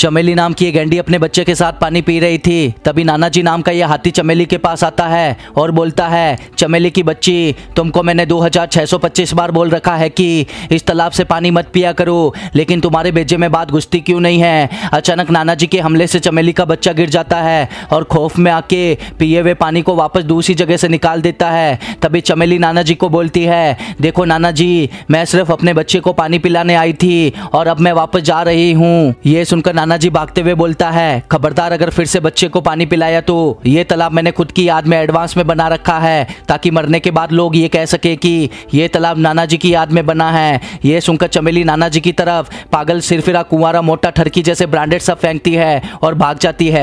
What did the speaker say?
चमेली नाम की एक गेंडी अपने बच्चे के साथ पानी पी रही थी तभी नाना जी नाम का यह हाथी चमेली के पास आता है और बोलता है चमेली की बच्ची तुमको मैंने 2625 बार बोल रखा है कि इस तालाब से पानी मत पिया करो लेकिन तुम्हारे बेजे में बात घुसती क्यों नहीं है अचानक नाना जी के हमले से चमेली का बच्चा गिर जाता है और खौफ में आके पिए हुए पानी को वापस दूसरी जगह से निकाल देता है तभी चमेली नाना जी को बोलती है देखो नाना जी मैं सिर्फ अपने बच्चे को पानी पिलाने आई थी और अब मैं वापस जा रही हूँ ये सुनकर नाना नानाजी भागते हुए बोलता है खबरदार अगर फिर से बच्चे को पानी पिलाया तो ये तालाब मैंने खुद की याद में एडवांस में बना रखा है ताकि मरने के बाद लोग ये कह सके कि ये तालाब नाना जी की याद में बना है ये सुनकर चमेली नाना जी की तरफ पागल सिरफिरा कुंवरा मोटा ठरकी जैसे ब्रांडेड सब फेंकती है और भाग जाती है